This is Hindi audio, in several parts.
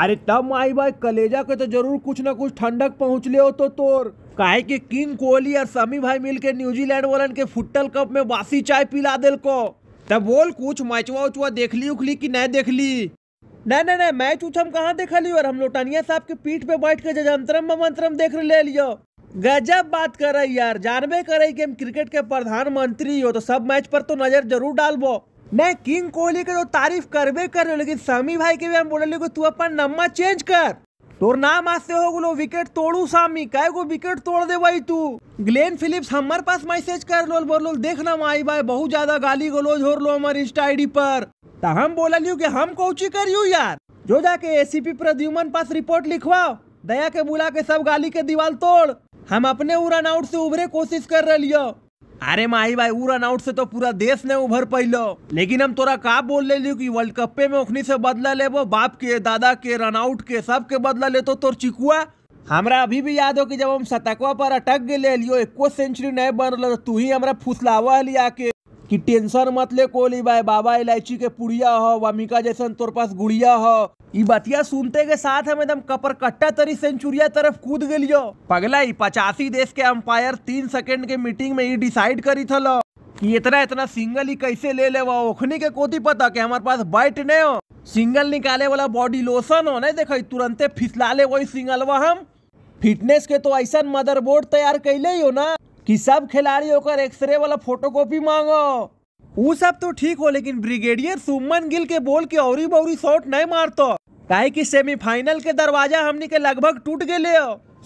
अरे तब माई भाई कलेजा के तो जरूर कुछ ना कुछ ठंडक पहुँच ले हो तो तोर काहे कि किंग कोहली और समी भाई मिलके न्यूजीलैंड वालन के फुटल कप में बासी चाय पिला दिल को तब बोल कुछ मैचवा उचवा देख ली उखली कि नहीं देख ली नहीं नहीं नहीं मैच उछ हम कहाँ देख ली और हम लोटानिया साहब के पीठ पे बैठ के जजंतरम ममंतरम देख ले लियो गजब बात कर रही यार जानबे करे कि हम क्रिकेट के प्रधानमंत्री हो तो सब मैच पर तो नजर जरूर डालबो मैं किंग कोहली के तो तारीफ करबे कर रहे लेकिन सामी भाई के भी हम बोले को तू अपन नम्मा चेंज कर तोर नाम आसे हो बोलो विकेट तोड़ू सामी काय को विकेट तोड़ दे भाई तू ग्लेन फिलिप्स हमारे पास मैसेज कर लो बोल लोल देखना माई भाई बहुत ज्यादा गाली गोलो झोर लो हमारे इंस्टा आईडी पर ता हम बोल लियो की हम कोची करियो यार जो जाके ए सी पी प्रद्युमन पास रिपोर्ट लिखवाओ दया के बुला के सब गाली के दीवार तोड़ हम अपने उड़ान आउट से उभरे कोशिश कर रहे लियो अरे माही भाई वो रन आउट से तो पूरा देश ने उभर पैलो लेकिन हम तोरा का बोल ले लियो कि वर्ल्ड कप में ओखनी से बदला लेबो बाप के दादा के रन आउट के सब के बदला ले तो तोर चिकुआ हमरा अभी भी याद हो कि जब हम शतकवा पर अटक गए लियो एको सेंचुरी नहीं बन रहा तू ही हमारा फुसलावा लिया के कि टेंशन मत ले कोली भाई बाबा इलायची के पुड़िया हो वामिका जैसन तोर पास गुड़िया हो ये बतिया सुनते के साथ हम एकदम कपर कट्टा तरी सेंचुरिया तरफ कूद गलियो पगला ई पचासी देश के अंपायर तीन सेकंड के मीटिंग में ये डिसाइड करी थल कि इतना इतना सिंगल ही कैसे ले ले ओखनी के कोती पता के हमारे पास बैट नहीं हो सिंगल निकाले वाला बॉडी लोशन हो नहीं देख तुरंते फिसला ले वही सिंगलवा हम फिटनेस के तो ऐसा मदरबोर्ड तैयार कैले हो ना कि सब खिलाड़ी का एक्सरे वाला फोटोकॉपी मांगो वो सब तो ठीक हो लेकिन ब्रिगेडियर सुमन गिल के बोल के औरी बौरी शॉट नहीं मारतो काहे की सेमीफाइनल के दरवाजा हमने के लगभग टूट गए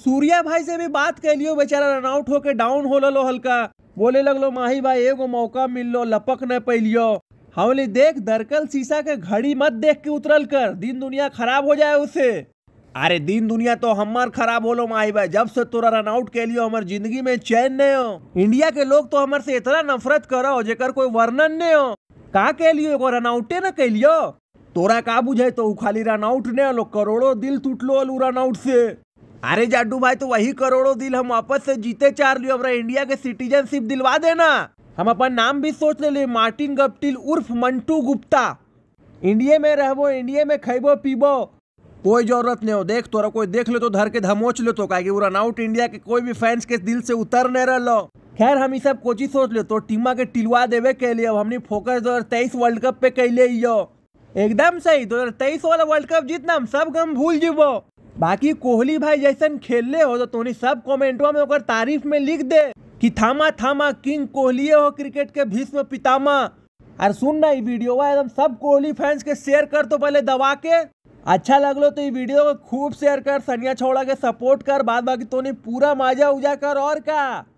सूर्या भाई से भी बात कर लियो बेचारा रनआउट होके डाउन हो लो हल्का बोले लगलो माही भाई एगो मौका मिल लो लपक न पैलियो हाउली देख दरकल शीशा के घड़ी मत देख के उतरल कर दिन दुनिया खराब हो जाए उसे अरे दिन दुनिया तो हमार खराब होलो माई भाई जब से तोरा रन आउट के लिए हमारे जिंदगी में चैन नहीं हो इंडिया के लोग तो हमारे से इतना नफरत करो जेकर कोई वर्णन नहीं हो कहा के लियो एगो रन आउटे ना के लियो तोरा का बुझे तो खाली रन आउट नहीं लो करोड़ों दिल टूटलो अलू रन आउट से अरे जाडू भाई तो वही करोड़ों दिल हम वापस से जीते चार लियो हमारा इंडिया के सिटीजनशिप दिलवा देना हम अपन नाम भी सोच ले, ले मार्टिन गप्टिल उर्फ मंटू गुप्ता इंडिया में रहबो इंडिया में खेबो पीबो कोई जरूरत नहीं हो देख तोरा कोई देख ले तो धर के धमोच ले तो रन आउट इंडिया के कोई भी फैंस के दिल से उतर नहीं रहा खैर हम सब कोची सोच ले तो टीमा के टिलवा देवे के लिए अब हमने फोकस दो तेईस वर्ल्ड कप पे कैले यो एकदम सही दो हजार तेईस वाला वर्ल्ड कप जीतना हम सब गम भूल जीबो बाकी कोहली भाई जैसन ले हो तो तोनी सब कॉमेंटो में तारीफ में लिख दे कि थामा थामा किंग कोहली हो क्रिकेट के भीष्म पितामा और सुन ना वीडियो एकदम सब कोहली फैंस के शेयर कर तो पहले दबा के अच्छा लगलो तो ये वीडियो को खूब शेयर कर सनिया छोड़ा के सपोर्ट कर बाद बाकी तो पूरा मजा उजा कर और का